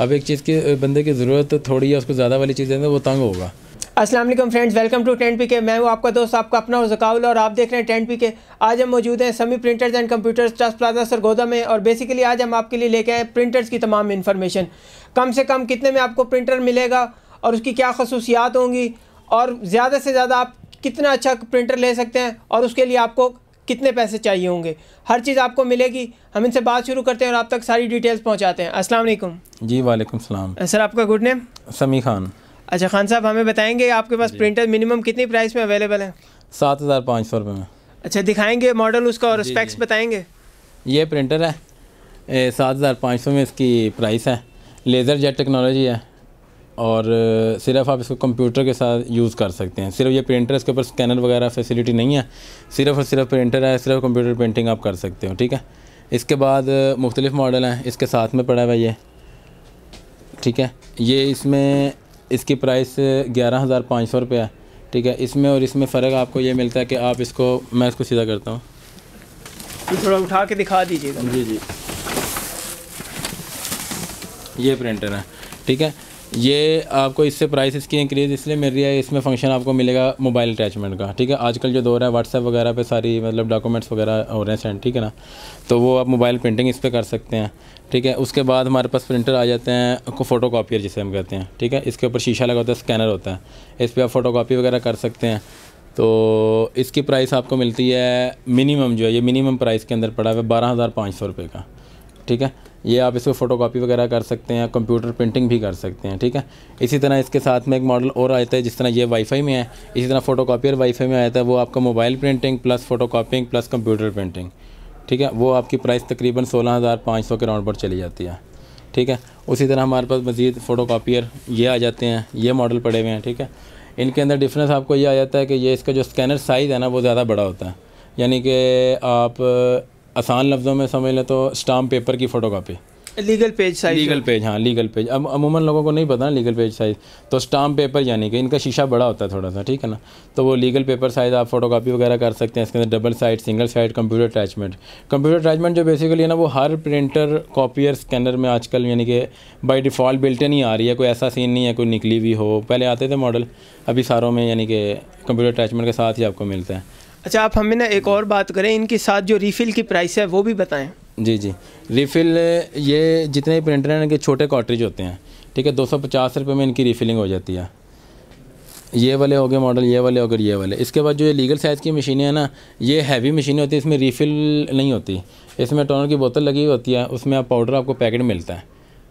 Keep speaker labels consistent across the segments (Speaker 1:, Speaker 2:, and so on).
Speaker 1: अब एक चीज़ की बंदे की ज़रूरत थोड़ी है उसको ज़्यादा वाली चीज़ें वो तंग होगा
Speaker 2: Aslam friends welcome to tent P K मैं हूँ आपका दोस्त आपका अपना जकाउल और आप देख रहे हैं टेंट पी के आज हम मौजूद हैं Sami printers and computers trust plaza Sargodha में और बेसिकली आज हम आपके लिए लेके आए प्रिंटर्स की तमाम इन्फॉर्मेशन कम से कम कितने में आपको प्रिंटर मिलेगा और उसकी क्या खसूसियात होंगी और ज़्यादा से ज़्यादा आप कितना अच्छा प्रिंटर ले सकते हैं और उसके लिए आपको कितने पैसे चाहिए होंगे हर चीज़ आपको मिलेगी हम इनसे बात शुरू करते हैं और आप तक सारी डिटेल्स पहुंचाते हैं अस्सलाम वालेकुम
Speaker 1: जी वालेकुम सलाम सर आपका गुड नेम समी खान
Speaker 2: अच्छा खान साहब हमें बताएंगे आपके पास प्रिंटर मिनिमम कितनी प्राइस में अवेलेबल है
Speaker 1: सात हज़ार पाँच सौ रुपये में अच्छा दिखाएंगे मॉडल उसका और
Speaker 2: स्पेक्स बताएंगे
Speaker 1: ये प्रिंटर है सात हज़ार पाँच सौ में इसकी प्राइस है लेज़र जेट टेक्नोलॉजी है और सिर्फ आप इसको कंप्यूटर के साथ यूज़ कर सकते हैं सिर्फ ये प्रिंटर इसके ऊपर स्कैनर वगैरह फैसिलिटी नहीं है सिर्फ और सिर्फ प्रिंटर है सिर्फ कंप्यूटर प्रिंटिंग आप कर सकते हो ठीक है इसके बाद मुख्तलिफ मॉडल हैं इसके साथ में पड़ा हुआ ये ठीक है ये इसमें इसकी प्राइस ग्यारह हज़ार पाँच सौ रुपये है ठीक है इसमें और इसमें फ़र्क आपको ये मिलता है कि आप इसको मैं इसको सीधा करता हूँ
Speaker 2: थोड़ा उठा के दिखा दीजिए जी जी
Speaker 1: ये प्रिंटर है ठीक है ये आपको इससे प्राइस इसकी इंक्रीज़ इसलिए मिल रही है इसमें फंक्शन आपको मिलेगा मोबाइल अटैचमेंट का ठीक है आजकल जो दौर है व्हाट्सएप वगैरह पे सारी मतलब डॉक्यूमेंट्स वगैरह हो रहे हैं सेंड ठीक है ना तो वो आप मोबाइल प्रिंटिंग इस पर कर सकते हैं ठीक है उसके बाद हमारे पास प्रिंटर आ जाते हैं फ़ोटो कापियर जिसे हम कहते हैं ठीक है इसके ऊपर शीशा लगा होता है स्कैनर होता है इस पर आप फ़ोटो कापी वगैरह कर सकते हैं तो इसकी प्राइस आपको मिलती है मिनिमम जो है ये मिनिमम प्राइस के अंदर पड़ा हुआ है बारह हज़ार पाँच सौ रुपये का ठीक है ये आप इसको फ़ोटोकॉपी वगैरह कर सकते हैं कंप्यूटर प्रिंटिंग भी कर सकते हैं ठीक है इसी तरह इसके साथ में एक मॉडल और आता है जिस तरह ये वाईफाई में है इसी तरह फ़ोटोकॉपियर वाईफाई में आता है वो आपका mobile printing plus photocopying plus computer printing ठीक है वो आपकी प्राइस तकरीबन सोलह हज़ार पाँच सौ के राउंड पर चली जाती है ठीक है उसी तरह हमारे पास मज़ीद फ़ोटो कापियर ये आ जाते हैं ये मॉडल पड़े हुए हैं ठीक है इनके अंदर डिफरेंस आपको ये आ जाता है कि ये इसका जो स्कैनर साइज़ है ना वो ज़्यादा बड़ा होता है यानी कि आप आसान लफ्ज़ों में समझ लें तो स्टाम्प पेपर की photo copy legal page size legal page हाँ लीगल पेज अब अमूमन लोगों को नहीं पता ना लीगल पेज साइज़ तो स्टाम्प पेपर यानी कि इनका शीशा बड़ा होता है थोड़ा सा ठीक है ना तो वो लीगल पेपर साइज़ आप फोटो कापी वगैरह कर सकते हैं इसके अंदर double side single side computer attachment computer attachment जो बेसिकली है ना वो हर प्रिंटर कॉपियर स्कैनर में आजकल यानी कि बाई डिफ़ॉल्ट बिल्टन ही आ रही है कोई ऐसा सीन नहीं है कोई निकली हुई हो पहले आते थे मॉडल अभी सारों में यानी कि कंप्यूटर अटैचमेंट के साथ ही आपको मिलता है
Speaker 2: अच्छा आप हमें ना एक और बात करें इनके साथ जो रीफिल की प्राइस है वो भी बताएं
Speaker 1: जी जी रीफिल ये जितने भी प्रिंटर हैं इनके छोटे कॉटरेज होते हैं ठीक है दो सौ पचास रुपये में इनकी रिफ़िलिंग हो जाती है ये वाले हो गए मॉडल ये वाले हो गए ये वाले इसके बाद जो ये लीगल साइज़ की मशीनें हैं ना ये हैवी मशीनें होती है इसमें रीफिल नहीं होती इसमें टोनर की बोतल लगी हुई होती है उसमें आप पाउडर आपको पैकेट मिलता है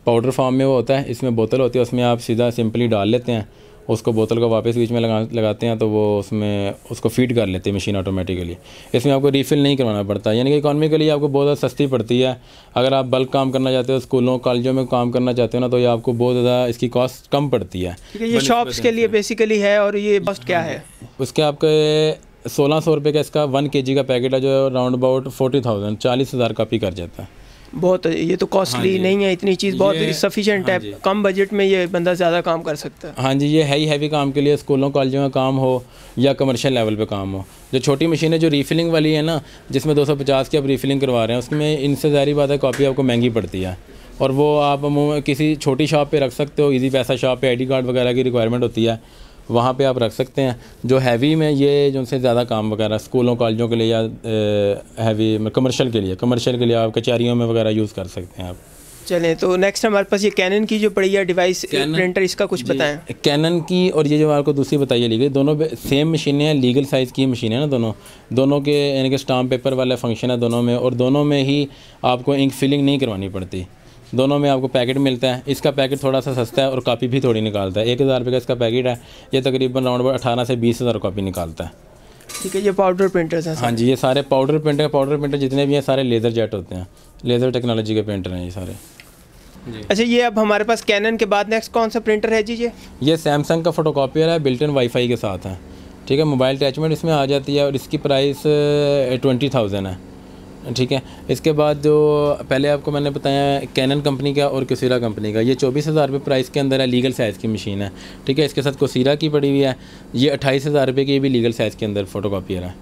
Speaker 1: पाउडर फॉर्म में वो होता है इसमें बोतल होती है उसमें आप सीधा सिंपली डाल लेते हैं उसको बोतल को वापस बीच में लगा लगाते हैं तो वो उसमें उसको फीड कर लेते हैं मशीन ऑटोमेटिकली इसमें आपको रीफिल नहीं करवाना पड़ता यानी कि इकानमिकली आपको बहुत ज़्यादा सस्ती पड़ती है अगर आप बल्क काम करना चाहते हो स्कूलों कॉलेजों में काम करना चाहते हो ना तो ये आपको बहुत ज़्यादा इसकी कॉस्ट कम पड़ती है ये शॉप्स के
Speaker 2: लिए बेसिकली है और ये कॉस्ट क्या है
Speaker 1: उसके आपके सोलह सौ रुपये का इसका वन के जी का पैकेट है जो राउंड अबाउट फोर्टी थाउजेंड चालीस हज़ार का पी कर जाता है
Speaker 2: बहुत ये तो कॉस्टली हाँ नहीं है इतनी चीज़ बहुत सफिशेंट हाँ है कम बजट में ये बंदा ज़्यादा काम कर सकता है
Speaker 1: हाँ जी ये है ही हैवी काम के लिए स्कूलों कॉलेजों में काम हो या कमर्शियल लेवल पे काम हो जो छोटी मशीन है जो रीफिलिंग वाली है ना जिसमें 250 की आप रीफिलिंग करवा रहे हैं उसमें इनसे ज़ाहरी बात है कॉपी आपको महंगी पड़ती है और वो आप किसी छोटी शॉप पर रख सकते हो ईजी पैसा शॉप पर आई कार्ड वगैरह की रिक्वायरमेंट होती है वहाँ पे आप रख सकते हैं जो हैवी में ये जो उनसे ज़्यादा काम वगैरह स्कूलों कॉलेजों के लिए या हैवी कमर्शियल के लिए कमर्शियल के लिए आप कचहरीों में वगैरह यूज़ कर सकते हैं आप
Speaker 2: चलें तो नेक्स्ट हमारे पास ये कैनन की जो पड़ी है डिवाइस प्रिंटर इसका कुछ
Speaker 1: बताएं कैनन की और ये जो आपको दूसरी बताइए ली गई दोनों सेम मशीनें हैं लीगल साइज़ की मशीनें ना दोनों दोनों के यानी कि स्टाम्प पेपर वाला फंक्शन है दोनों में और दोनों में ही आपको इंक फिलिंग नहीं करवानी पड़ती दोनों में आपको पैकेट मिलता है इसका पैकेट थोड़ा सा सस्ता है और कापी भी थोड़ी निकालता है एक हज़ार रुपये का इसका पैकेट है ये तकरीबन राउंड अबाउट अठारह से बीस हज़ार कापी निकालता है
Speaker 2: ठीक है ये पाउडर प्रिंटर्स हैं हाँ
Speaker 1: जी ये सारे पाउडर प्रिंटर पाउडर प्रिंटर जितने भी हैं सारे लेज़र जेट होते हैं लेज़र टेक्नोलॉजी के प्रिंटर हैं ये सारे अच्छा
Speaker 2: ये अब हमारे पास कैनन के बाद नेक्स्ट कौन सा प्रिंटर है जी ये
Speaker 1: ये सैमसंग का फोटोकॉपियर है बिल्टन वाईफाई के साथ है ठीक है मोबाइल अटैचमेंट इसमें आ जाती है और इसकी प्राइस ट्वेंटी थाउजेंड है ठीक है इसके बाद जो पहले आपको मैंने बताया कैनन कंपनी का और कोसीरा कंपनी का ये चौबीस हज़ार रुपये प्राइस के अंदर है लीगल साइज़ की मशीन है ठीक है इसके साथ कोसीरा की पड़ी हुई है ये अट्ठाईस हज़ार रुपये की भी लीगल साइज़ के अंदर फोटो कापियर है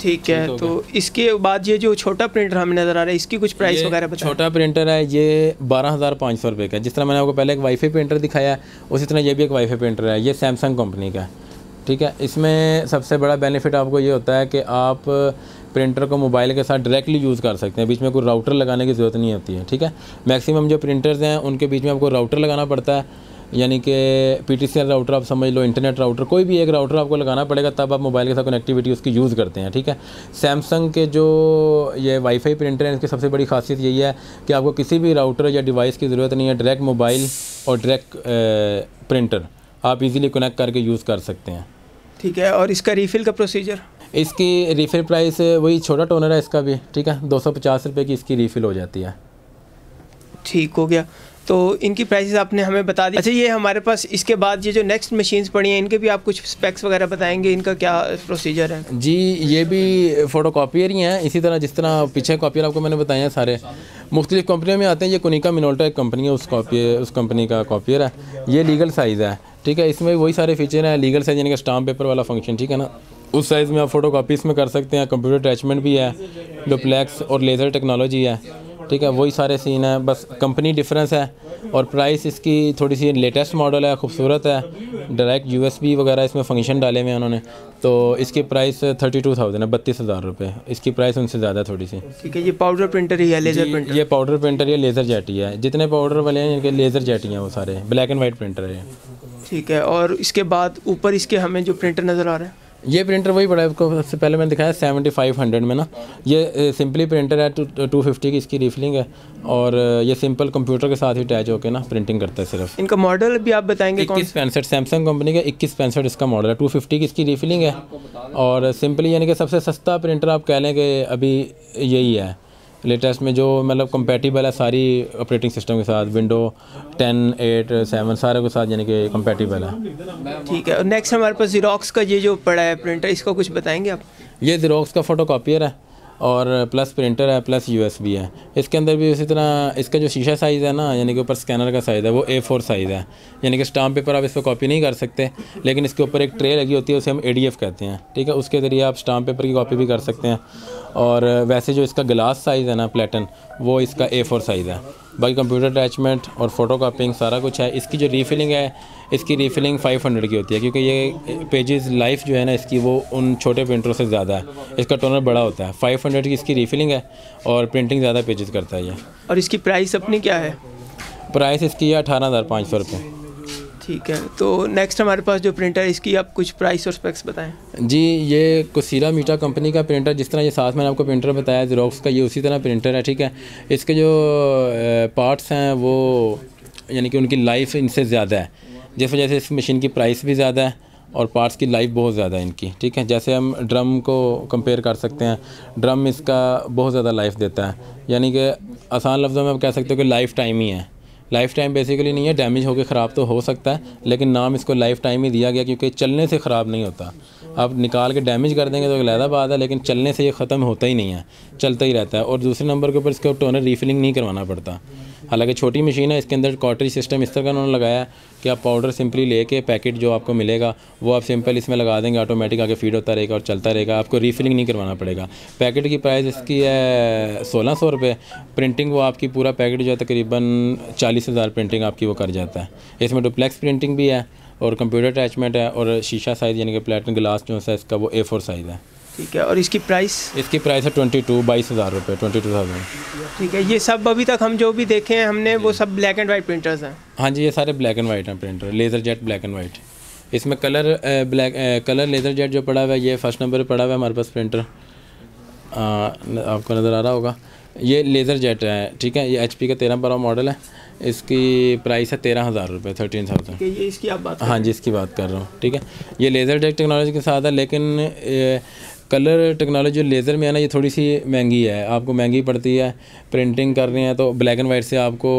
Speaker 2: ठीक है तो इसके बाद ये जो छोटा प्रिंटर हमें नज़र आ रहा है इसकी कुछ प्राइस वगैरह छोटा
Speaker 1: प्रिंटर है ये बारह हज़ार पाँच सौ रुपये का जिस तरह मैंने आपको पहले एक वाईफाई प्रिंटर दिखाया है उसी तरह ये भी एक वाईफाई प्रिंटर है ये सैमसंग कंपनी का है ठीक है इसमें सबसे बड़ा बेनिफिट आपको ये होता है कि आप प्रिंटर को मोबाइल के साथ डायरेक्टली यूज़ कर सकते हैं बीच में कोई राउटर लगाने की ज़रूरत नहीं होती है ठीक है मैक्सिमम जो प्रिंटर्स हैं उनके बीच में आपको राउटर लगाना पड़ता है यानी कि पी टी राउटर आप समझ लो इंटरनेट राउटर कोई भी एक राउटर आपको लगाना पड़ेगा तब आप मोबाइल के साथ कनेक्टिविटी उसकी यूज़ करते हैं ठीक है सैमसंग के जो ये वाईफाई प्रिंटर हैं इसकी सबसे बड़ी खासियत यही है कि आपको किसी भी राउटर या डिवाइस की ज़रूरत नहीं है डायरेक्ट मोबाइल और डायरेक्ट प्रिंटर आप इजीली कनेक्ट करके यूज़ कर सकते हैं ठीक है और इसका रीफ़िल का प्रोसीजर इसकी रीफिल प्राइस वही छोटा टोनर है इसका भी ठीक है दो सौ पचास रुपये की इसकी रीफिल हो जाती है ठीक हो गया तो
Speaker 2: इनकी प्राइसेस आपने हमें बता दी अच्छा ये हमारे पास इसके बाद ये जो नेक्स्ट मशीन्स पड़ी हैं इनके भी आप कुछ स्पेक्स वगैरह बताएंगे इनका क्या प्रोसीजर
Speaker 1: है जी ये भी फ़ोटो कापियर ही हैं इसी तरह जिस तरह पीछे कापियर आपको मैंने बताया हैं सारे मुख्तलिफ़ कंपनियों में आते हैं ये कुनिका मिनोल्टा एक कंपनी है उस कापी उस कंपनी का कॉपियर है ये लीगल साइज़ है ठीक है इसमें वही सारे फीचर हैं लीगल साइज यानी कि स्टाम्प पेपर वाला फंक्शन ठीक है ना उस साइज़ में आप फ़ोटो कापी इसमें कर सकते हैं कंप्यूटर अटैचमेंट भी है डुप्लेक्स और लेज़र टेक्नोलॉजी है ठीक है वही सारे सीन है बस कंपनी डिफरेंस है और प्राइस इसकी थोड़ी सी लेटेस्ट मॉडल है खूबसूरत है डायरेक्ट यूएसबी वगैरह इसमें फंक्शन डाले हुए हैं उन्होंने तो इसकी प्राइस थर्टी टू थाउजेंड है बत्तीस हज़ार रुपये इसकी प्राइस उनसे ज़्यादा थोड़ी सी
Speaker 2: ठीक है ये पाउडर प्रिंटर ही है लेज़र प्रिंटर
Speaker 1: ये पाउडर प्रिंटर या लेज़र जैटी है जितने पाउडर वाले हैं इनके लेज़र जैटी हैं वो सारे ब्लैक एंड वाइट प्रिंटर है
Speaker 2: ठीक है और इसके बाद ऊपर इसके हमें जो
Speaker 1: प्रिंटर नज़र आ रहा है ये प्रिंटर वही पड़ा है आपको सबसे पहले मैंने दिखाया सेवेंटी फाइव हंड्रेड में ना ये सिंपली प्रिंटर है टू फिफ्टी की इसकी रिफिलिंग है और ये सिंपल कंप्यूटर के साथ ही अटैच होकर ना प्रिंटिंग करता है सिर्फ इनका मॉडल भी आप बताएंगे इक्कीस पैंसठ सैमसंग कंपनी का इक्कीस पैंसठ इसका मॉडल है टू फिफ्टी की इसकी रिफिलिंग है और सिंपली यानी कि सबसे सस्ता प्रिंटर आप कह लें कि अभी यही है लेटेस्ट में जो मतलब कंपेटिबल है सारी ऑपरेटिंग सिस्टम के साथ विंडो टेन एट सेवन सारे के साथ यानी कि कंपेटिबल है
Speaker 2: ठीक है नेक्स्ट हमारे पास जीरोक्स का ये जो पड़ा है प्रिंटर इसका कुछ बताएंगे आप
Speaker 1: ये जीरोक्स का फोटो है और प्लस प्रिंटर है प्लस यूएसबी है इसके अंदर भी उसी तरह इसका जो शीशा साइज़ है ना यानी कि ऊपर स्कैनर का साइज़ है वो ए फोर साइज़ है यानी कि स्टाम्प पेपर आप इसको कॉपी नहीं कर सकते लेकिन इसके ऊपर एक ट्रे लगी होती है उसे हम ए कहते हैं ठीक है उसके ज़रिए आप स्टाम्प पेपर की कॉपी भी कर सकते हैं और वैसे जो इसका ग्लास साइज़ है ना प्लेटन वो इसका ए फोर साइज़ है बाकी कंप्यूटर अटैचमेंट और फ़ोटो कापिंग सारा कुछ है इसकी जो रीफिलिंग है इसकी रीफिलिंग 500 की होती है क्योंकि ये पेजेस लाइफ जो है ना इसकी वो उन छोटे प्रिंटरों से ज़्यादा है इसका टोनर बड़ा होता है 500 की इसकी रिफिलिंग है और प्रिंटिंग ज़्यादा पेजेस करता है ये
Speaker 2: और इसकी प्राइस अपनी क्या है
Speaker 1: प्राइस इसकी है अठारह हज़ार पाँच सौ रुपये
Speaker 2: ठीक है तो नेक्स्ट हमारे पास जो प्रिंटर है इसकी आप कुछ प्राइस और स्पेक्स बताएं
Speaker 1: जी ये कुसीरा मीटा कंपनी का प्रिंटर जिस तरह ये साथ मैंने आपको प्रिंटर बताया जीरोक्स का ये उसी तरह प्रिंटर है ठीक है इसके जो पार्ट्स हैं वो यानी कि उनकी लाइफ इनसे ज़्यादा है जैसे जैसे इस मशीन की प्राइस भी ज़्यादा है और पार्ट्स की लाइफ बहुत ज़्यादा है इनकी ठीक है जैसे हम ड्रम को कंपेयर कर सकते हैं ड्रम इसका बहुत ज़्यादा लाइफ देता है यानी कि आसान लफ्ज़ों में आप कह सकते हो कि लाइफ टाइम ही है लाइफ टाइम बेसिकली नहीं है डैमेज होकर ख़राब तो हो सकता है लेकिन नाम इसको लाइफ टाइम ही दिया गया क्योंकि चलने से ख़राब नहीं होता आप निकाल के डैमेज कर देंगे तो लहदा बात है लेकिन चलने से ये ख़त्म होता ही नहीं है चलता ही रहता है और दूसरे नंबर के ऊपर इसको टोनर रीफिलिंग नहीं करवाना पड़ता हालांकि छोटी मशीन है इसके अंदर कॉटरी सिस्टम इस तरह का उन्होंने लगाया कि आप पाउडर सिंपली लेके पैकेट जो आपको मिलेगा वो आप सिंपल इसमें लगा देंगे ऑटोमेटिक आगे फीड होता रहेगा और चलता रहेगा आपको रीफिलिंग नहीं करवाना पड़ेगा पैकेट की प्राइस इसकी है सोलह सौ रुपये प्रिंटिंग वो आपकी पूरा पैकेट जो है तकरीबन चालीस हज़ार प्रिंटिंग आपकी वो कर जाता है इसमें डुप्लेक्स प्रिंटिंग भी है और कंप्यूटर अटैचमेंट है और शीशा साइज़ यानी कि प्लेटिन ग्लास जो है इसका वो ए साइज़ है ठीक है और इसकी प्राइस इसकी प्राइस है ट्वेंटी टू बाईस हज़ार रुपये ट्वेंटी टू थाउजेंड
Speaker 2: ठीक है ये सब अभी तक हम जो भी देखे हैं हमने वो सब ब्लैक एंड वाइट प्रिंटर्स हैं
Speaker 1: हाँ जी ये सारे ब्लैक एंड वाइट हैं printer laser jet black and white इसमें colour black colour laser jet जो पड़ा हुआ है ये फर्स्ट नंबर पर पड़ा हुआ है हमारे पास प्रिंटर आपको नज़र आ रहा होगा ये लेज़र जेट है ठीक है ये एच का तेरह बारह मॉडल है इसकी प्राइस है तेरह हज़ार रुपये थर्टीन थाउजेंड
Speaker 2: ये इसकी आप बात हाँ
Speaker 1: जी इसकी बात कर रहा हूँ ठीक है ये लेज़र जेट टेक्नोलॉजी के साथ है लेकिन कलर टेक्नोलॉजी लेज़र में है ना ये थोड़ी सी महंगी है आपको महंगी पड़ती है प्रिंटिंग कर रहे है तो ब्लैक एंड वाइट से आपको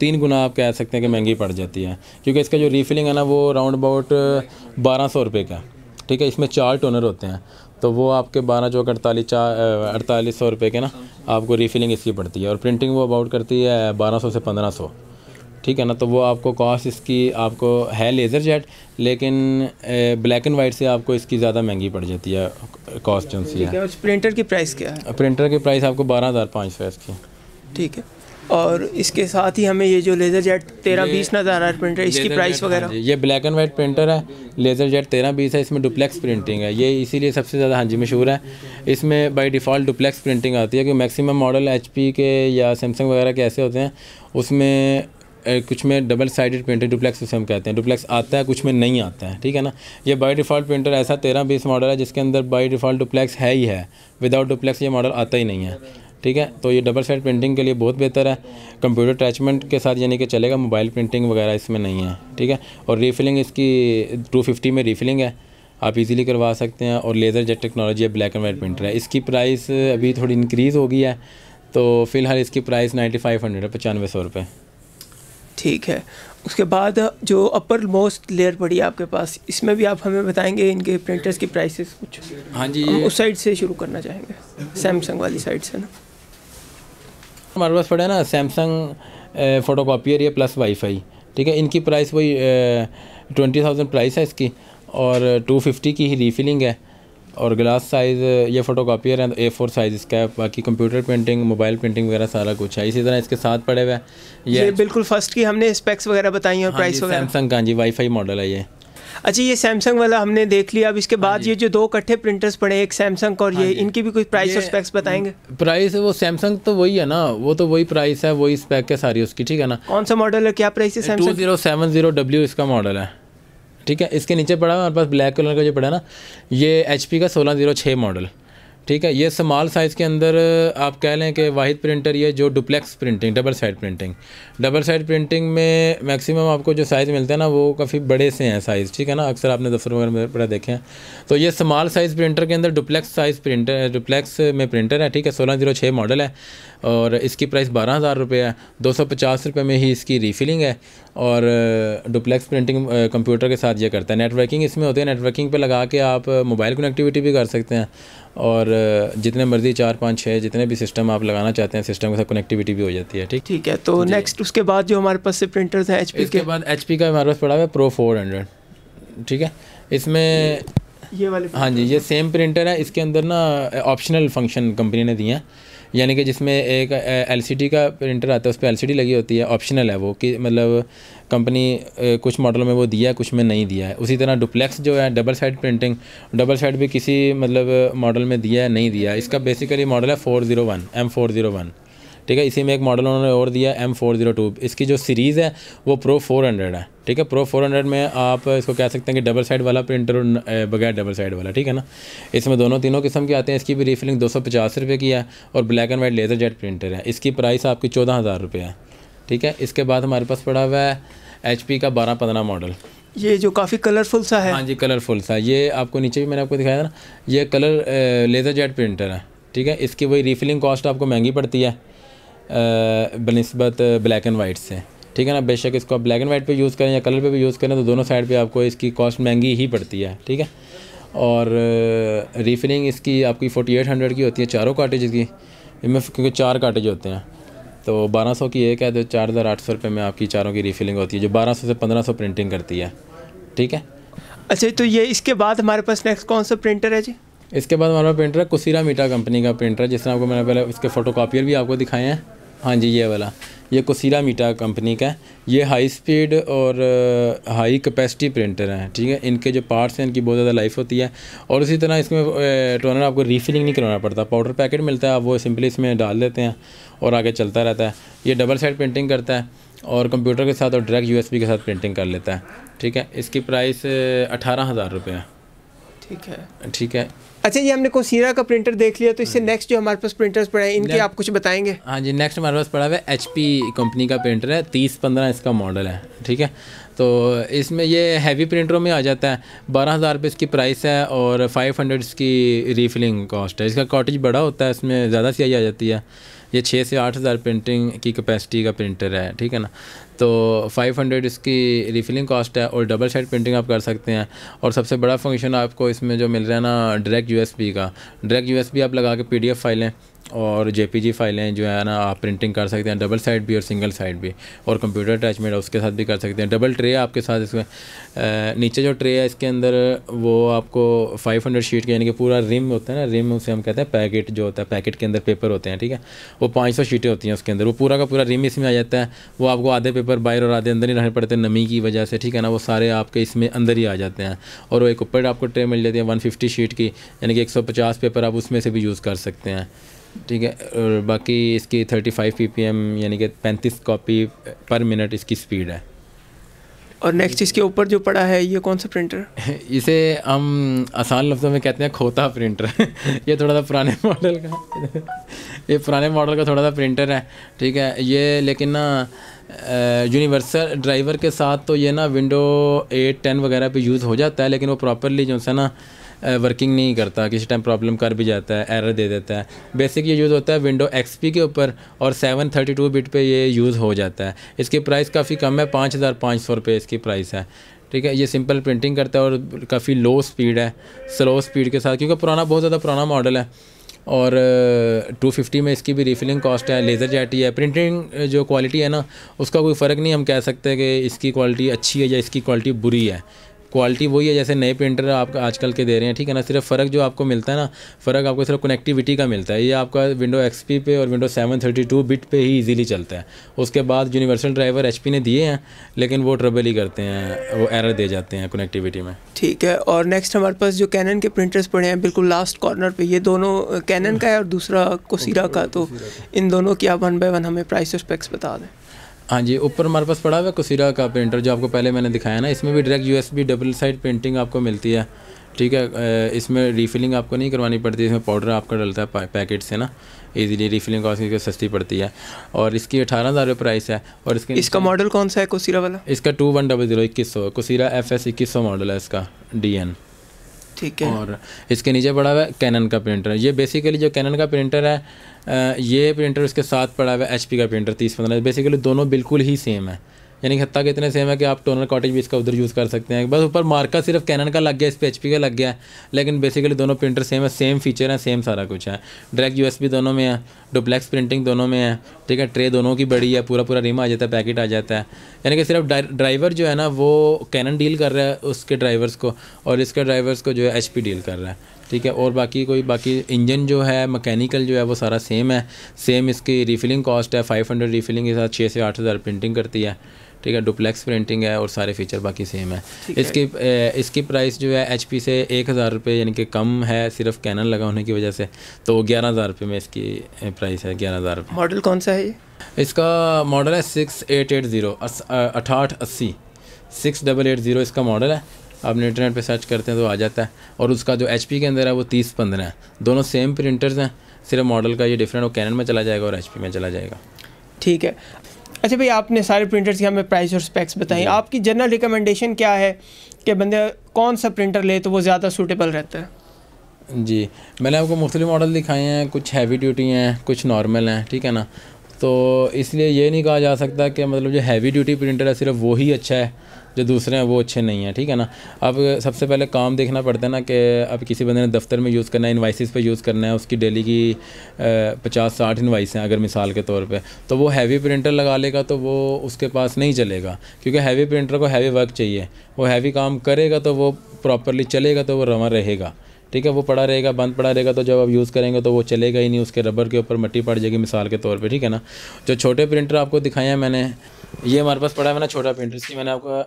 Speaker 1: तीन गुना आप कह सकते हैं कि महंगी पड़ जाती है क्योंकि इसका जो रीफिलिंग है ना वो राउंड अबाउट बारह सौ रुपये का ठीक है इसमें चार टोनर होते हैं तो वो आपके बारह चौक अड़तालीस चार अड़तालीस सौ रुपये के ना आपको रीफिलिंग इसकी पड़ती है और प्रिंटिंग वो अबाउट करती है बारह सौ से पंद्रह सौ ठीक है ना तो वो आपको कॉस्ट इसकी आपको है लेज़र जेट लेकिन ब्लैक एंड वाइट से आपको इसकी ज़्यादा महंगी पड़ जाती है कॉस्ट जो सी है
Speaker 2: प्रिंटर की प्राइस क्या
Speaker 1: है प्रिंटर की प्राइस आपको बारह हज़ार पाँच सौ इसकी
Speaker 2: ठीक है और इसके साथ ही हमें ये जो लेज़र जेट तेरह बीस नज़र आ रहा है प्रिंटर इसकी प्राइस हाँ वगैरह
Speaker 1: ये ब्लैक एंड वाइट प्रिंटर है लेज़र जेट तेरह बीस है इसमें डुप्लेक्स प्रिंटिंग है ये इसीलिए सबसे ज़्यादा हाँ जी मशहूर है इसमें बाई डिफ़ॉल्ट डुप्लेक्स प्रिंटिंग आती है क्योंकि मैक्सिमम मॉडल एच के या सैमसंग वगैरह के ऐसे होते हैं उसमें कुछ में डबल साइडेड प्रिंटर डुप्लेक्स उसे हम कहते हैं डुप्लेक्स आता है कुछ में नहीं आता है ठीक है ना ये बाई डिफ़ॉल्ट प्रिंटर ऐसा तेरह बीस मॉडल है जिसके अंदर बाई डिफ़ॉल्ट डुप्लेक्स है ही है विदाउट डुप्लेक्स ये मॉडल आता ही नहीं है ठीक है तो ये डबल साइड प्रिंटिंग के लिए बहुत बेहतर है कंप्यूटर अटैचमेंट के साथ यानी कि चलेगा मोबाइल प्रिंटिंग वगैरह इसमें नहीं है ठीक है और रीफिलिंग इसकी टू फिफ्टी में रीफिलिंग है आप इजीली करवा सकते हैं और लेज़र जेट टेक्नोलॉजी है ब्लैक एंड वाइट प्रिंटर है इसकी प्राइस अभी थोड़ी इंक्रीज़ हो गई है तो फ़िलहाल इसकी प्राइस नाइन्टी फाइव हंड्रेड है पचानवे सौ रुपये ठीक
Speaker 2: है उसके बाद जो अपर मोस्ट लेयर पड़ी है आपके पास इसमें भी आप हमें बताएंगे इनके प्रिंटर्स की प्राइसेस कुछ
Speaker 1: हाँ जी उस
Speaker 2: साइड से शुरू करना चाहेंगे सैमसंग वाली साइड से ना
Speaker 1: हमारे पास पड़े ना सैमसंग फ़ोटो कापियर या प्लस वाईफाई ठीक है इनकी प्राइस वही ट्वेंटी थाउजेंड प्राइस है इसकी और टू फिफ्टी की ही रीफिलिंग है और ग्लास साइज़ ये फ़ोटो कापियर है ए फोर साइज़ इसका है बाकी कंप्यूटर प्रिंटिंग मोबाइल प्रिंटिंग वगैरह सारा कुछ है इसी तरह इसके साथ पड़े हुए ये, ये बिल्कुल फर्स्ट की हमने स्पेक्स वगैरह बताई और प्राइस हाँ वगैरह सैमसंग का हाँ जी वाईफाई मॉडल है ये अच्छा ये सैमसंग वाला हमने देख लिया अब
Speaker 2: इसके हाँ बाद ये जो दो इकट्ठे प्रिंटर्स पड़े एक सैमसंग और ये इनकी भी कुछ प्राइस और स्पेक्स बताएंगे
Speaker 1: प्राइस वो सैमसंग तो वही है ना वो तो वही प्राइस है वही स्पेक है सारी उसकी ठीक है ना कौन सा मॉडल है क्या प्राइस है Samsung zero seven zero W इसका मॉडल है ठीक है इसके नीचे पड़ा हमारे पास ब्लैक कलर का जो पड़ा ना ये एच का सोलह जीरो छः मॉडल ठीक है ये स्मॉल साइज़ के अंदर आप कह लें कि वाहिद प्रिंटर ये जो duplex printing double side printing double side printing में मैक्सिमम आपको जो साइज़ मिलता है ना वो काफ़ी बड़े से हैं साइज़ ठीक है ना अक्सर आपने दफ्तर वगैरह में पढ़ा देखे हैं तो ये स्मॉल साइज़ प्रिंटर के अंदर डुप्लेक्स साइज़ प्रिंटर डुप्लेक्स में प्रिंटर है ठीक है सोलह जीरो छः मॉडल है और इसकी प्राइस बारह हज़ार रुपये है दो सौ पचास रुपये में ही इसकी रीफिलिंग है और डुप्लेक्स प्रिंटिंग कंप्यूटर के साथ ये करता है नेटवर्किंग इसमें होती है नेटवर्किंग पे लगा के आप मोबाइल कनेक्टिविटी भी कर सकते हैं और जितने मर्ज़ी चार पाँच छः जितने भी सिस्टम आप लगाना चाहते हैं सिस्टम के साथ कनेक्टिविटी भी हो जाती है ठीक ठीक है तो नेक्स्ट उसके बाद जो हमारे पास से प्रिंटर्स हैं एच पी के बाद एच का हमारे पास पड़ा हुआ है प्रो फोर ठीक है इसमें ये वाले हाँ जी ये सेम प्रिंटर है इसके अंदर ना ऑप्शनल फंक्शन कंपनी ने दिए हैं यानी कि जिसमें एक एलसीडी का प्रिंटर आता है उस पर एल लगी होती है ऑप्शनल है वो कि मतलब कंपनी कुछ मॉडलों में वो दिया है कुछ में नहीं दिया है उसी तरह डुप्लेक्स जो है double side printing double side भी किसी मतलब मॉडल में दिया है नहीं दिया है इसका बेसिकली मॉडल है four zero one M four zero one ठीक है इसी में एक मॉडल उन्होंने और दिया एम फोर ज़ीरो टू इसकी जो सीरीज़ है वो प्रो फोर हंड्रेड है ठीक है प्रो फोर हंड्रेड में आप इसको कह सकते हैं कि डबल साइड वाला प्रिंटर और बगैर डबल साइड वाला ठीक है ना इसमें दोनों तीनों किस्म के आते हैं इसकी भी रीफिलिंग दो सौ पचास रुपये की है और black and white laser jet printer है इसकी प्राइस आपकी चौदह हज़ार रुपये है ठीक है इसके बाद हमारे पास पड़ा हुआ है एच का बारह पंद्रह मॉडल ये जो काफ़ी कलरफुल सा है हाँ जी कलरफुल सा ये आपको नीचे भी मैंने आपको दिखाया था ना ये कलर लेज़र जेट प्रिंटर है ठीक है इसकी वही रीफिलिंग कॉस्ट आपको महंगी पड़ती है बनस्बत ब्लैक एंड वाइट से ठीक है ना बेशक इसको आप ब्लैक एंड वाइट पे यूज़ करें या कलर पे भी यूज़ करें तो दोनों साइड पे आपको इसकी कॉस्ट महंगी ही पड़ती है ठीक है और रीफिलिंग इसकी आपकी फोटी एट हंड्रेड की होती है चारों काटेज की इनमें क्योंकि चार काटेज होते हैं तो बारह सौ की एक है तो चार हज़ार आठ सौ रुपये में आपकी चारों की रीफिलिंग होती है जो बारह सौ से पंद्रह सौ प्रिंटिंग करती है ठीक है अच्छा तो ये इसके बाद हमारे पास नेक्स्ट कौन सा प्रिंटर है जी इसके बाद हमारा प्रिंटर है कुसीरा मीटा कंपनी का प्रिंटर है जिसने आपको मैंने पहले उसके फ़ोटो भी आपको दिखाए हैं हाँ जी ये वाला ये कोसीरा मीटा कंपनी का है ये हाई स्पीड और हाई कैपेसिटी प्रिंटर हैं ठीक है इनके जो पार्ट्स हैं इनकी बहुत ज़्यादा लाइफ होती है और उसी तरह इसमें टोनर आपको रीफिलिंग नहीं करवाना पड़ता पाउडर पैकेट मिलता है आप वो सिंपली इसमें डाल देते हैं और आगे चलता रहता है ये डबल साइड प्रिंटिंग करता है और कंप्यूटर के साथ और डायरेक्ट यू के साथ प्रिंटिंग कर लेता है ठीक है इसकी प्राइस अठारह हज़ार रुपये ठीक है ठीक है
Speaker 2: अच्छा ये हमने कोसीरा का प्रिंटर देख लिया तो इससे नेक्स्ट हाँ जो हमारे पास प्रिंटर्स पड़े हैं इनके आप
Speaker 1: कुछ बताएंगे हाँ जी नेक्स्ट हमारे पास पड़ा हुआ है एच कंपनी का प्रिंटर है तीस पंद्रह इसका मॉडल है ठीक है तो इसमें ये हैवी प्रिंटरों में आ जाता है बारह हज़ार रुपये इसकी प्राइस है और फाइव हंड्रेड इसकी रीफिलिंग कॉस्ट है इसका कॉटेज बड़ा होता है इसमें ज़्यादा सियाई आ जाती है ये छः से आठ हज़ार प्रिंटिंग की कैपेसिटी का प्रिंटर है ठीक है ना तो 500 इसकी रिफिलिंग कॉस्ट है और डबल शेड प्रिंटिंग आप कर सकते हैं और सबसे बड़ा फंक्शन आपको इसमें जो मिल रहा है ना डायरेक्ट यूएसबी का डायरेक्ट यूएसबी आप लगा के पीडीएफ फाइलें और जे फाइलें जो है ना आप प्रिंटिंग कर सकते हैं डबल साइड भी और सिंगल साइड भी और कंप्यूटर अटैचमेंट है उसके साथ भी कर सकते हैं डबल ट्रे आपके साथ इसमें नीचे जो ट्रे है इसके अंदर वो आपको 500 शीट के यानी कि पूरा रिम होता है ना रिम उसे हम कहते हैं पैकेट जो होता है पैकेट के अंदर पेपर होते हैं ठीक है वो पाँच शीटें होती हैं उसके अंदर वो पूरा का पूरा रिम इसमें आ जाता है वो आपको आधे पेपर बाहर और आधे अंदर ही रहने पड़ते हैं नमी की वजह से ठीक है ना वो सारे आपके इसमें अंदर ही आ जाते हैं और वो एक ऊपर आपको ट्रे मिल जाती है वन शीट की यानी कि एक पेपर आप उसमें से भी यूज़ कर सकते हैं ठीक है बाकी इसकी 35 एम यानी कि 35 कॉपी पर मिनट इसकी स्पीड है
Speaker 2: और नेक्स्ट इसके ऊपर जो पड़ा है ये कौन सा प्रिंटर
Speaker 1: इसे हम आसान लफ्ज़ों में कहते हैं खोता प्रिंटर ये थोड़ा सा पुराने मॉडल का ये पुराने मॉडल का थोड़ा सा प्रिंटर है ठीक है ये लेकिन ना यूनिवर्सल ड्राइवर के साथ तो ये ना विंडो एट टेन वगैरह पे यूज़ हो जाता है लेकिन वो प्रॉपरली जो है ना वर्किंग नहीं करता किसी टाइम प्रॉब्लम कर भी जाता है एरर दे देता है बेसिक ये यूज़ होता है विंडो एक्सपी के ऊपर और सेवन थर्टी टू बिट पर ये यूज़ हो जाता है इसकी प्राइस काफ़ी कम है पाँच हज़ार पाँच सौ रुपये इसकी प्राइस है ठीक है ये सिंपल प्रिंटिंग करता है और काफ़ी लो स्पीड है स्लो स्पीड के साथ क्योंकि पुराना बहुत ज़्यादा पुराना मॉडल है और 250 में इसकी भी रिफिलिंग कॉस्ट है लेज़र जैटी है प्रिंटिंग जो क्वालिटी है ना उसका कोई फ़र्क नहीं हम कह सकते कि इसकी क्वालिटी अच्छी है या इसकी क्वालिटी बुरी है क्वालिटी वही है जैसे नए प्रिंटर आप आजकल के दे रहे हैं ठीक है ना सिर्फ फ़र्क जो आपको मिलता है ना फ़र्क आपको सिर्फ कनेक्टिविटी का मिलता है ये आपका विंडो एक्सपी पे और विंडो 732 बिट पे ही इजीली चलता है उसके बाद यूनिवर्सल ड्राइवर एच ने दिए हैं लेकिन वो ट्रबल ही करते हैं वो एरर दे जाते हैं कनेक्टिविटी में
Speaker 2: ठीक है और नेक्स्ट हमारे पास जो कैनन के प्रिंटर्स पड़े हैं बिल्कुल लास्ट कॉर्नर पर ये दोनों कैनन का है और दूसरा कोसीरा का तो इन दोनों की आप वन बाई वन हमें प्राइस और स्पेक्स बता दें
Speaker 1: हाँ जी ऊपर हमारे पास पड़ा हुआ कुसीरा का प्रिंटर जो आपको पहले मैंने दिखाया ना इसमें भी direct USB double side printing आपको मिलती है ठीक है इसमें रीफिलिंग आपको नहीं करवानी पड़ती इसमें पाउडर आपका डलता है पैकेट से ना इजीली रीफिलिंग कॉस्ट इसकी सस्ती पड़ती है और इसकी अठारह हज़ार रुपये प्राइस है और इसके इसका मॉडल कौन सा है कुसीरा वाला इसका टू वन डबल जीरो इक्कीस सौ कुसीरा एफ एस इक्कीस सौ मॉडल है इसका डी एन ठीक है और इसके नीचे पड़ा हुआ है कैनन का प्रिंटर ये बेसिकली जो कैनन का प्रिंटर है ये प्रिंटर उसके साथ पड़ा हुआ है एच का प्रिंटर तीस पंद्रह बेसिकली दोनों बिल्कुल ही सेम है यानी कि हत्या के इतने सेम है कि आप टोनर कॉटेज भी इसका उधर यूज़ कर सकते हैं बस ऊपर मार्का सिर्फ कैनन का लग गया इस पर एच का लग गया है लेकिन बेसिकली दोनों प्रिंटर सेम है सेम फीचर है सेम सारा कुछ है डायरेक्ट यू दोनों में है डुप्लेक्स प्रिंटिंग दोनों में है ठीक है ट्रे दोनों की बड़ी है पूरा पूरा रिम आ जाता है पैकेट आ जाता है यानी कि सिर्फ ड्राइवर जो है ना वो कैनन डील कर रहा है उसके ड्राइवर्स को और इसके ड्राइवर्स को जो है एच डील कर रहा है ठीक है और बाकी कोई बाकी इंजन जो है मैकेनिकल जो है वो सारा सेम है सेम इसकी रिफिलिंग कॉस्ट है फाइव हंड्रेड रिफिलिंग के साथ छः से आठ हज़ार प्रिंटिंग करती है ठीक है डुप्लेक्स प्रिंटिंग है और सारे फीचर बाकी सेम है इसकी है। इसकी प्राइस जो है एच से एक हज़ार रुपये यानी कि कम है सिर्फ कैनल लगा होने की वजह से तो ग्यारह हज़ार रुपये में इसकी प्राइस है ग्यारह हज़ार रुपये मॉडल कौन सा है ये इसका मॉडल है सिक्स एट एट ज़ीरो अठाठ अस्सी सिक्स डबल एट ज़ीरो इसका मॉडल है आप इंटरनेट पर सर्च करते हैं तो आ जाता है और उसका जो एच के अंदर है वो तीस पंद्रह है दोनों सेम प्रिंटर्स हैं सिर्फ मॉडल का ये डिफरेंट वो कैनन में चला जाएगा और एच में चला जाएगा
Speaker 2: ठीक है अच्छा भाई आपने सारे प्रिंटर्स की हमें प्राइस और स्पेक्स बताए आपकी जनरल रिकमेंडेशन क्या है कि बंदे कौन सा प्रिंटर ले तो वो ज़्यादा सूटेबल
Speaker 1: रहता है जी मैंने आपको मुख्तलि मॉडल दिखाए हैं कुछ हैवी ड्यूटी हैं कुछ नॉर्मल हैं ठीक है ना तो इसलिए ये नहीं कहा जा सकता कि मतलब जो हैवी ड्यूटी प्रिंटर है सिर्फ वो ही अच्छा है जो दूसरे हैं वो अच्छे नहीं हैं ठीक है ना अब सबसे पहले काम देखना पड़ता है ना कि अब किसी बंदे ने दफ्तर में यूज़ करना है इन्वाइसिस पे यूज़ करना है उसकी डेली की पचास साठ इन्वाइस हैं अगर मिसाल के तौर पे तो वो हैवी प्रिंटर लगा लेगा तो वो उसके पास नहीं चलेगा क्योंकि हैवी प्रिंटर को हैवी वर्क चाहिए वो हैवी काम करेगा तो वो प्रॉपरली चलेगा तो वो रवा रहेगा ठीक है वो पड़ा रहेगा बंद पड़ा रहेगा तो जब आप यूज़ करेंगे तो वो चलेगा ही नहीं उसके रबर के ऊपर मट्टी पड़ जाएगी मिसाल के तौर पे ठीक है ना जो छोटे प्रिंटर आपको दिखाए हैं मैंने ये हमारे पास पड़ा है मैंने छोटा प्रिंटर इसकी मैंने आपको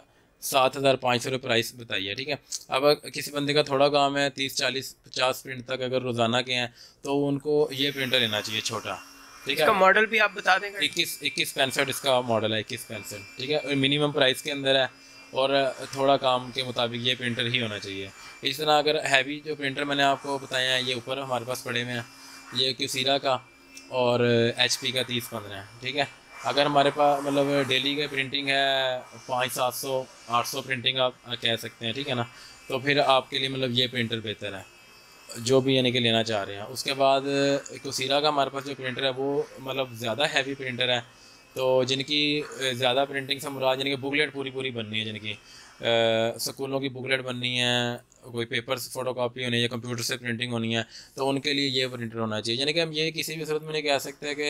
Speaker 1: सात हज़ार पाँच सौ रुपये प्राइस बताई है ठीक है अब किसी बंदे का थोड़ा काम है तीस चालीस पचास प्रिंट तक अगर रोज़ाना के हैं तो उनको ये प्रिंटर लेना चाहिए छोटा ठीक है मॉडल भी आप बता देंगे इक्कीस इक्कीस पैंसठ इसका मॉडल है इक्कीस पैंसठ ठीक है मिनिमम प्राइस के अंदर है और थोड़ा काम के मुताबिक ये प्रिंटर ही होना चाहिए इस तरह अगर हैवी जो प्रिंटर मैंने आपको बताया है ये ऊपर हमारे पास पड़े हुए हैं ये क्यूसीरा का और एच का तीस पंद्रह ठीक है अगर हमारे पास मतलब डेली का प्रिंटिंग है पाँच सात सौ आठ सौ प्रिंटिंग आप कह सकते हैं ठीक है ना तो फिर आपके लिए मतलब ये प्रिंटर बेहतर है जो भी यानी कि लेना चाह रहे हैं उसके बाद कोसीरा का हमारे पास जो प्रिंटर है वो मतलब ज़्यादा हैवी प्रिंटर है तो जिनकी ज़्यादा प्रिंटिंग से मुराद जिनकी बुकलेट पूरी पूरी बननी है जिनकी स्कूलों की बुकलेट बननी है कोई से फोटो कापी होनी है कंप्यूटर से प्रिंटिंग होनी है तो उनके लिए ये प्रिंटर होना चाहिए यानी कि हम ये किसी भी सूरत में नहीं कह सकते कि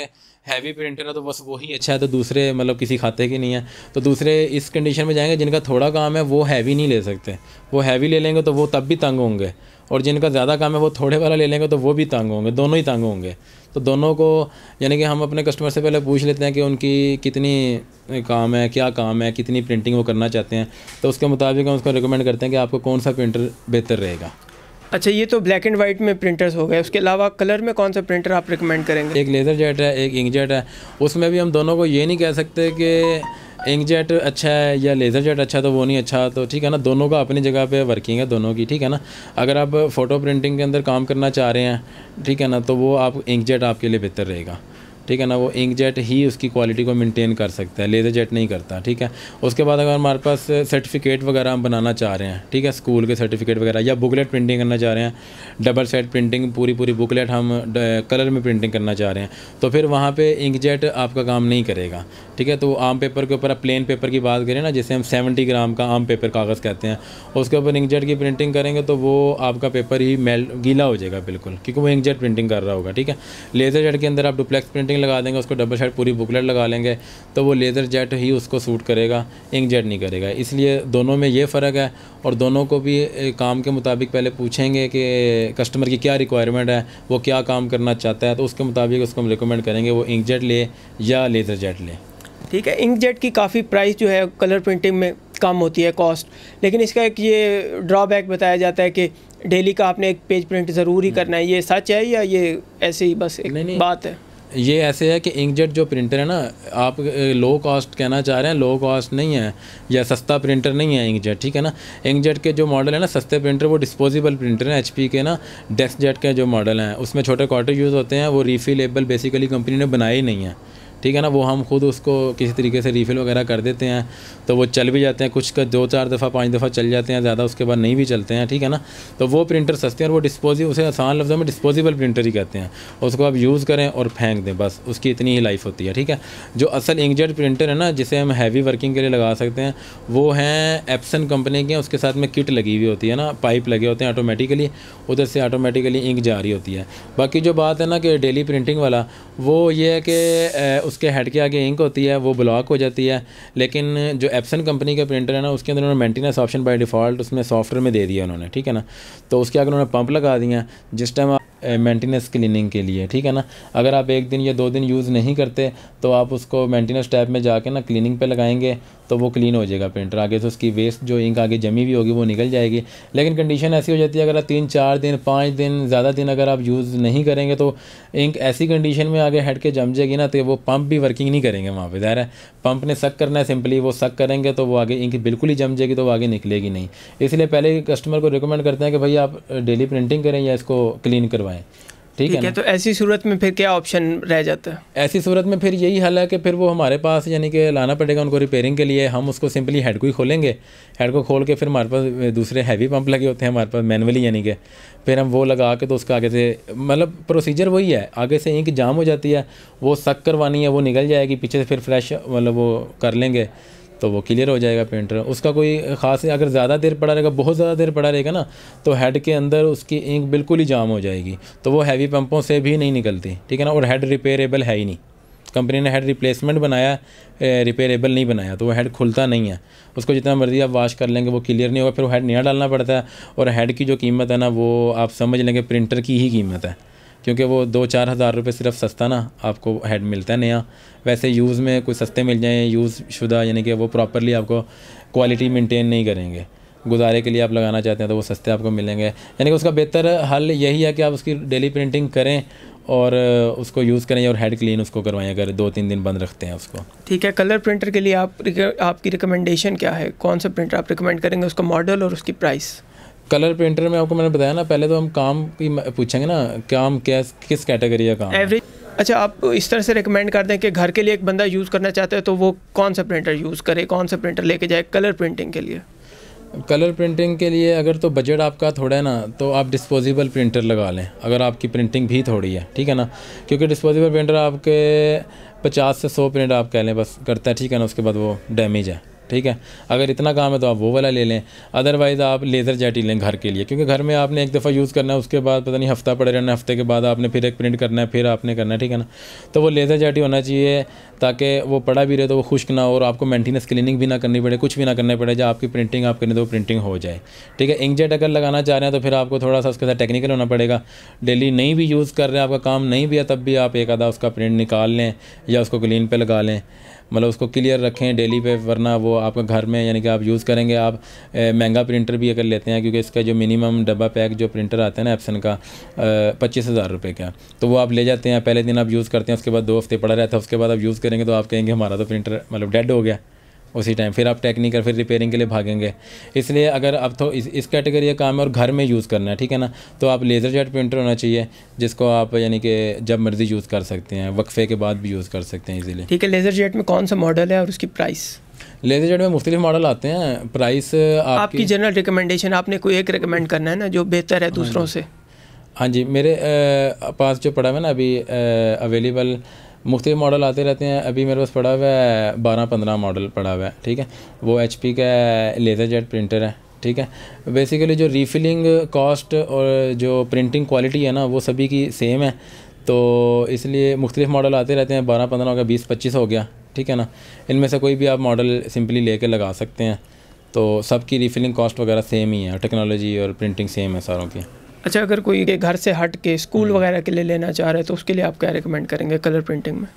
Speaker 1: हैवी प्रिंटर है तो बस वही अच्छा है तो दूसरे मतलब किसी खाते की नहीं है तो दूसरे इस कंडीशन में जाएंगे जिनका थोड़ा काम है वो हैवी नहीं ले सकते वो हैवी ले लेंगे तो वो तब भी तंग होंगे और जिनका ज़्यादा काम है वो थोड़े वाला ले लेंगे तो वो भी तंग होंगे दोनों ही तंग होंगे तो दोनों को यानी कि हम अपने कस्टमर से पहले पूछ लेते हैं कि उनकी कितनी काम है क्या काम है कितनी प्रिंटिंग वो करना चाहते हैं तो उसके मुताबिक हम उसको रिकमेंड करते हैं कि आपको कौन सा प्रिंटर बेहतर रहेगा अच्छा ये तो ब्लैक एंड वाइट में प्रिंटर्स हो गए उसके अलावा कलर में कौन सा प्रिंटर आप रिकमेंड करेंगे एक लेज़र जेट है एक इंक जेट है उसमें भी हम दोनों को ये नहीं कह सकते कि इंक जेट अच्छा है या लेज़र जेट अच्छा है तो वो नहीं अच्छा तो ठीक है ना दोनों का अपनी जगह पे वर्किंग है दोनों की ठीक है ना अगर आप फ़ोटो प्रिंटिंग के अंदर काम करना चाह रहे हैं ठीक है ना तो वो आप इंक जेट आपके लिए बेहतर रहेगा ठीक है ना वो इंक जेट ही उसकी क्वालिटी को मेंटेन कर सकता है लेज़र जेट नहीं करता ठीक है उसके बाद अगर हमारे पास सर्टिफिकेट वगैरह हम बनाना चाह रहे हैं ठीक है स्कूल के सर्टिफिकेट वगैरह या बुकलेट प्रिंटिंग करना चाह रहे हैं डबल सेट प्रिंटिंग पूरी पूरी बुकलेट हम कलर में प्रिंटिंग करना चाह रहे हैं तो फिर वहाँ पर इंक जेट आपका काम नहीं करेगा ठीक है तो आम पेपर के ऊपर प्लेन पेपर की बात करें ना जैसे हम सेवेंटी ग्राम का आम पेपर कागज़ कहते हैं उसके ऊपर इंक जेट की प्रिंटिंग करेंगे तो वो आपका पेपर ही मेल गीला हो जाएगा बिल्कुल क्योंकि वो इंक जेट प्रिंटिंग कर रहा होगा ठीक है लेज़र जेट के अंदर आप डुप्लेक्स प्रिंटिंग लगा देंगे उसको डबल शर्ट पूरी बुकलेट लगा लेंगे तो वो लेज़र जेट ही उसको सूट करेगा इंक जेट नहीं करेगा इसलिए दोनों में ये फ़र्क है और दोनों को भी काम के मुताबिक पहले पूछेंगे कि कस्टमर की क्या रिक्वायरमेंट है वो क्या काम करना चाहता है तो उसके मुताबिक उसको हम रिकमेंड करेंगे वो इंक जेट ले या लेज़र जेट ले
Speaker 2: ठीक है इंक जेट की काफ़ी प्राइस जो है कलर प्रिंटिंग में कम होती है कॉस्ट लेकिन इसका एक ये ड्रॉबैक बताया जाता है कि डेली का आपने एक पेज प्रिंट ज़रूर ही हम्म। करना है ये सच है या ये ऐसे ही बस एक नहीं, नहीं। बात है
Speaker 1: ये ऐसे है कि इंकजेट जो प्रिंटर है ना आप लो कॉस्ट कहना चाह रहे हैं लो कॉस्ट नहीं है या सस्ता प्रिंटर नहीं है इंकजेट ठीक है ना इंकजेट के जो मॉडल है ना सस्ते प्रिंटर वो डिस्पोजेबल प्रिंटर हैं एचपी के ना डेस्क जेट के जो मॉडल हैं उसमें छोटे क्वार्टर यूज़ होते हैं वो रिफिलेबल बेसिकली कंपनी ने बनाए ही नहीं है ठीक है ना वो हम खुद उसको किसी तरीके से रीफिल वगैरह कर देते हैं तो वो चल भी जाते हैं कुछ का दो चार दफ़ा पाँच दफ़ा चल जाते हैं ज़्यादा उसके बाद नहीं भी चलते हैं ठीक है ना तो वो प्रिंटर सस्ते हैं और वो डिस्पोजी उसे आसान लफ्ज़ों में डिस्पोजिबल प्रिंटर ही कहते हैं उसको आप यूज़ करें और फेंक दें बस उसकी इतनी ही लाइफ होती है ठीक है जो असल इंकजेट प्रिंटर है ना जिसे हम हैवी वर्किंग के लिए लगा सकते हैं वो हैं एप्सन कंपनी के उसके साथ में किट लगी हुई होती है ना पाइप लगे होते हैं ऑटोमेटिकली उधर से ऑटोमेटिकली इंक जा रही होती है बाकी जो बात है ना कि डेली प्रिंटिंग वाला वो ये है कि उसके हेड के आगे इंक होती है वो ब्लॉक हो जाती है लेकिन जो एप्सन कंपनी का प्रिंटर है ना उसके अंदर उन्होंने मेंटेनेंस ऑप्शन बाय डिफ़ॉल्ट उसमें सॉफ्टवेयर में दे दिया उन्होंने ठीक है ना तो उसके आगे उन्होंने पंप लगा दिया जिस टाइम मेंटेनेंस क्लीनिंग के लिए ठीक है ना अगर आप एक दिन या दो दिन यूज़ नहीं करते तो आप उसको मेंटेनेंस टैब में जाके ना क्लीनिंग पे लगाएंगे तो वो क्लीन हो जाएगा प्रिंटर आगे से उसकी वेस्ट जो इंक आगे जमी हुई होगी वो निकल जाएगी लेकिन कंडीशन ऐसी हो जाती है अगर आप तीन चार दिन पाँच दिन ज़्यादा दिन अगर आप यूज़ नहीं करेंगे तो इंक ऐसी कंडीशन में आगे हट के जम जाएगी ना तो वो पम्प भी वर्किंग नहीं करेंगे वहाँ पर ज़ाहिर है पंप ने सक करना है सिंपली वो सक करेंगे तो वो आगे इंक बिल्कुल ही जम जाएगी तो वो आगे निकलेगी नहीं इसलिए पहले कस्टमर को रिकमेंड करते हैं कि भाई आप डेली प्रिंटिंग करें या इसको क्लीन करवाएँ ठीक है तो
Speaker 2: ऐसी सूरत में फिर क्या ऑप्शन रह जाता है
Speaker 1: ऐसी सूरत में फिर यही हल है कि फिर वो हमारे पास यानी कि लाना पड़ेगा उनको रिपेयरिंग के लिए हम उसको सिंपली हेड को ही खोलेंगे हेड को खोल के फिर हमारे पास दूसरे हैवी पंप लगे होते हैं हमारे पास मैनुअली यानी कि फिर हम वो लगा के तो उसका आगे से मतलब प्रोसीजर वही है आगे से इंक जाम हो जाती है वो सक करवानी है वो निकल जाएगी पीछे से फिर फ्रेश मतलब वो कर लेंगे तो वो क्लियर हो जाएगा पेंटर उसका कोई ख़ास अगर ज़्यादा देर पड़ा रहेगा बहुत ज़्यादा देर पड़ा रहेगा ना तो हेड के अंदर उसकी इंक बिल्कुल ही जाम हो जाएगी तो वो हैवी पंपों से भी नहीं निकलती ठीक है ना और हेड रिपेयरेबल है ही नहीं कंपनी ने हेड रिप्लेसमेंट बनाया रिपेयरेबल नहीं बनाया तो वो हेड खुलता नहीं है उसको जितना मर्ज़ी आप वाश कर लेंगे वो क्लियर नहीं होगा फिर वो हेड नया डालना पड़ता है और हेड की जो कीमत है ना वो आप समझ लेंगे प्रिंटर की ही कीमत है क्योंकि वो दो चार हज़ार रुपये सिर्फ सस्ता ना आपको हेड मिलता है नया वैसे यूज़ में कोई सस्ते मिल जाएँ यूज़ शुदा यानी कि वो प्रॉपरली आपको क्वालिटी मेंटेन नहीं करेंगे गुजारे के लिए आप लगाना चाहते हैं तो वो सस्ते आपको मिलेंगे यानी कि उसका बेहतर हल यही है कि आप उसकी डेली प्रिंटिंग करें और उसको यूज़ करें और हेड क्लीन उसको करवाएं अगर दो तीन दिन बंद रखते हैं उसको
Speaker 2: ठीक है कलर प्रिंटर के लिए आप आपकी रिकमेंडेशन
Speaker 1: क्या है कौन सा प्रिंटर आप रिकमेंड करेंगे उसका मॉडल और उसकी प्राइस कलर प्रिंटर में आपको मैंने बताया ना पहले तो हम काम की पूछेंगे ना काम क्या किस कैटेगरी का काम
Speaker 2: एवरेज अच्छा आप इस तरह से रिकमेंड कर दें कि घर के लिए एक बंदा यूज़ करना चाहता है तो वो कौन सा प्रिंटर यूज़ करे कौन सा प्रिंटर लेके जाए
Speaker 1: कलर प्रिंटिंग के लिए कलर प्रिंटिंग के लिए अगर तो बजट आपका थोड़ा है ना तो आप डिस्पोजेबल प्रिंटर लगा लें अगर आपकी प्रिंटिंग भी थोड़ी है ठीक है ना क्योंकि डिस्पोजेबल प्रिंटर आपके पचास से सौ प्रिंट आप कह लें बस करता है ठीक है ना उसके बाद वो डैमेज है ठीक है अगर इतना काम है तो आप वो वाला ले लें अदरवाइज़ आप लेज़र जेट ही लें घर के लिए क्योंकि घर में आपने एक दफ़ा यूज़ करना है उसके बाद पता नहीं हफ्ता पड़े रहना हफ्ते के बाद आपने फिर एक प्रिंट करना है फिर आपने करना है ठीक है ना तो वो लेज़र जेट ही होना चाहिए ताकि वो पड़ा भी रहे तो वो खुश्क ना हो और आपको मेंटेनेंस क्लीनिंग भी ना करनी पड़े कुछ भी ना करना पड़े जब आपकी प्रिंटिंग आप करें तो प्रिंटिंग हो जाए ठीक है इंकजेट अगर लगाना चाह रहे हैं तो फिर आपको थोड़ा सा उसके साथ टेक्निकल होना पड़ेगा डेली नहीं भी यूज़ कर रहे हैं आपका काम नहीं भी है तब भी आप एक आधा उसका प्रिंट निकाल लें या उसको क्लीन पर लगा लें मतलब उसको क्लियर रखें डेली पे वरना वो आपका घर में यानी कि आप यूज़ करेंगे आप महंगा प्रिंटर भी अगर लेते हैं क्योंकि इसका जो मिनिमम डब्बा पैक जो प्रिंटर आता है ना एप्सन का पच्चीस हज़ार रुपये का तो वो आप ले जाते हैं पहले दिन आप यूज़ करते हैं उसके बाद दो हफ्ते पड़ा रहता है उसके बाद आप यूज़ करेंगे तो आप कहेंगे हमारा तो प्रिंटर मतलब डेड हो गया उसी टाइम फिर आप टेक्निकल फिर रिपेयरिंग के लिए भागेंगे इसलिए अगर आप तो इस, कैटेगरी का काम है और घर में यूज़ करना है ठीक है ना तो आप लेज़र जेट प्रिंटर होना चाहिए जिसको आप यानी कि जब मर्ज़ी यूज़ कर सकते हैं वक्फे के बाद भी यूज़ कर सकते हैं इसीलिए
Speaker 2: ठीक है लेज़र जेट में कौन सा मॉडल है और उसकी प्राइस
Speaker 1: लेजर जेट में मुख्तलिफ मॉडल आते हैं प्राइस आपकी, आपकी
Speaker 2: जनरल रिकमेंडेशन आपने कोई एक रिकमेंड करना है ना जो बेहतर है हाँ दूसरों
Speaker 1: से हाँ जी मेरे पास जो पड़ा हुआ ना अभी अवेलेबल मुख्तु मॉडल आते रहते हैं अभी मेरे पास पड़ा हुआ है बारह पंद्रह मॉडल पड़ा हुआ है ठीक है वो एच पी का लेज़र जेट प्रिंटर है ठीक है बेसिकली जो रीफिलिंग कॉस्ट और जो प्रिंटिंग क्वालिटी है ना वो सभी की सेम है तो इसलिए मुख्तलिफ मॉडल आते रहते हैं बारह पंद्रह हो गया बीस पच्चीस हो गया ठीक है ना इनमें से कोई भी आप मॉडल सिंपली ले कर लगा सकते हैं तो सबकी रीफिलिंग कॉस्ट वगैरह सेम ही है टेक्नोलॉजी और प्रिंटिंग सेम है सारों की अच्छा अगर कोई
Speaker 2: घर से हट के स्कूल हम्म। वगैरह के लिए लेना चाह रहे हैं तो उसके लिए आप क्या रिकमेंड करेंगे कलर प्रिंटिंग
Speaker 1: में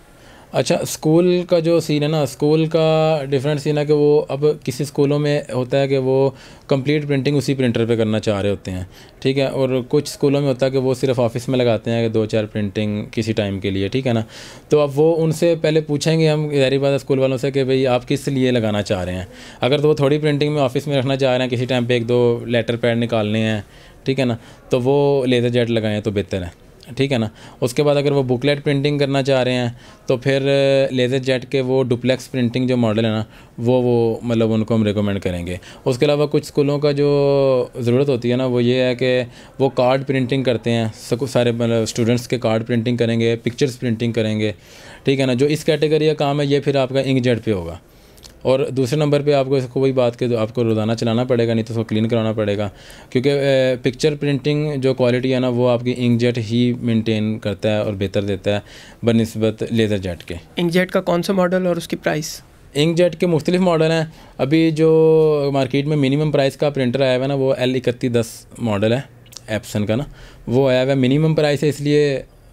Speaker 1: अच्छा स्कूल का जो सीन है ना स्कूल का डिफरेंट सीन है कि वो अब किसी स्कूलों में होता है कि वो कंप्लीट प्रिंटिंग उसी प्रिंटर पे करना चाह रहे होते हैं ठीक है और कुछ स्कूलों में होता है कि वो सिर्फ ऑफिस में लगाते हैं कि दो चार प्रिंटिंग किसी टाइम के लिए ठीक है ना तो अब वो उनसे पहले पूछेंगे हम गहरी बात स्कूल वालों से कि भाई आप किस लिए लगाना चाह रहे हैं अगर तो वो थोड़ी प्रिंटिंग में ऑफिस में रखना चाह रहे हैं किसी टाइम पर एक दो लेटर पैड निकालने हैं ठीक है ना तो वो लेज़र जेट लगाएँ तो बेहतर है ठीक है ना उसके बाद अगर वो बुकलेट प्रिंटिंग करना चाह रहे हैं तो फिर लेज़र uh, जेट के वो डुप्लेक्स प्रिंटिंग जो मॉडल है ना वो वो मतलब उनको हम रिकमेंड करेंगे उसके अलावा कुछ स्कूलों का जो ज़रूरत होती है ना वो ये है कि वो कार्ड प्रिंटिंग करते हैं सारे मतलब स्टूडेंट्स के कार्ड प्रिंटिंग करेंगे पिक्चर्स प्रिंटिंग करेंगे ठीक है ना जो इस कैटेगरी का काम है ये फिर आपका इंक जेट पर होगा और दूसरे नंबर पे आपको इसको वही बात के आपको रोज़ाना चलाना पड़ेगा नहीं तो उसको क्लीन कराना पड़ेगा क्योंकि पिक्चर प्रिंटिंग जो क्वालिटी है ना वो आपकी इंक जेट ही मेंटेन करता है और बेहतर देता है बनस्बत लेज़र जेट के इंक जेट का कौन सा मॉडल और उसकी प्राइस इंक जेट के मुख्तलिफ मॉडल हैं अभी जो मार्केट में मिनिमम प्राइस का प्रिंटर आया हुआ है ना वो एल इकती दस मॉडल है एप्सन का ना वो आया हुआ मिनिमम प्राइस है इसलिए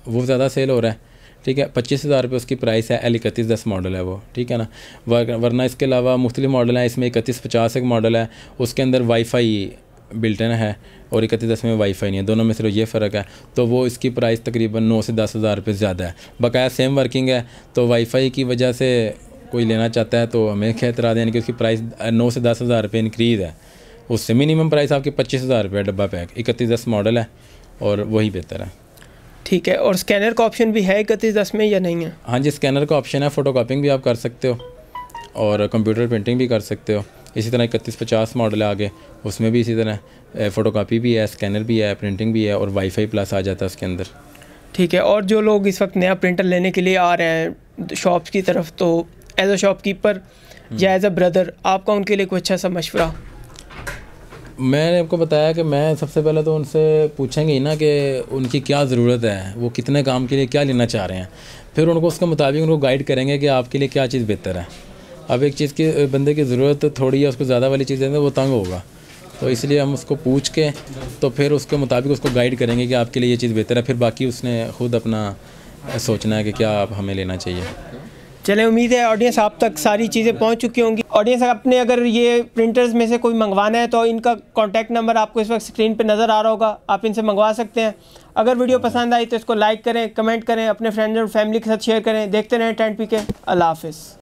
Speaker 1: वो ज़्यादा सेल हो रहा है ठीक है पच्चीस हज़ार रुपये उसकी प्राइस है एल इकतीस दस मॉडल है वो ठीक है ना वर, वरना इसके अलावा मुख्तलि मॉडल हैं इसमें इकतीस पचास एक मॉडल है उसके अंदर वाईफाई बिल्टन है और इकतीस दस में वाईफाई नहीं है दोनों में सिर्फ ये फ़र्क है तो वो इसकी प्राइस तकरीबन नौ से दस हज़ार रुपये ज़्यादा है बकाया सेम वर्किंग है तो वाईफाई की वजह से कोई लेना चाहता है तो हमें खेतरा दें कि उसकी प्राइस नौ से दस हज़ार रुपये इनक्रीज़ है उससे मिनिमम प्राइस आपकी पच्चीस हज़ार रुपये डब्बा पैक इकतीस दस मॉडल है और वही बेहतर है
Speaker 2: ठीक है और स्कैनर का ऑप्शन भी है इकतीस दस में या नहीं है
Speaker 1: हाँ जी स्कैनर का ऑप्शन है फ़ोटो कापिंग भी आप कर सकते हो और कंप्यूटर प्रिंटिंग भी कर सकते हो इसी तरह इकतीस पचास मॉडल आगे उसमें भी इसी तरह फ़ोटो कापी भी है स्कैनर भी है प्रिंटिंग भी है और वाईफाई प्लस आ जाता है उसके अंदर ठीक है और जो लोग इस वक्त नया प्रिंटर लेने के लिए आ रहे
Speaker 2: हैं शॉप्स की तरफ तो एज अ शॉपकीपर या एज अ ब्रदर आपका उनके लिए कोई अच्छा सा मशवरा
Speaker 1: मैंने आपको बताया कि मैं सबसे पहले तो उनसे पूछेंगे ही ना कि उनकी क्या ज़रूरत है वो कितने काम के लिए क्या लेना चाह रहे हैं फिर उनको उसके मुताबिक उनको गाइड करेंगे कि आपके लिए क्या चीज़ बेहतर है अब एक चीज़ की बंदे की ज़रूरत थोड़ी है उसको ज़्यादा वाली चीज़ देंगे वो तंग होगा तो इसलिए हम उसको पूछ के तो फिर उसके मुताबिक उसको गाइड करेंगे कि आपके लिए ये चीज़ बेहतर है फिर बाकी उसने खुद अपना सोचना है कि क्या आप हमें लेना चाहिए
Speaker 2: चले उम्मीद है ऑडियंस आप तक सारी चीज़ें पहुंच चुकी होंगी ऑडियंस अपने अगर ये प्रिंटर्स में से कोई मंगवाना है तो इनका कॉन्टैक्ट नंबर आपको इस वक्त स्क्रीन पर नज़र आ रहा होगा आप इनसे मंगवा सकते हैं अगर वीडियो पसंद आई तो इसको लाइक करें कमेंट करें अपने फ्रेंड्स और फैमिली के साथ शेयर करें देखते रहें टेंट पी के अल्लाह हाफिज़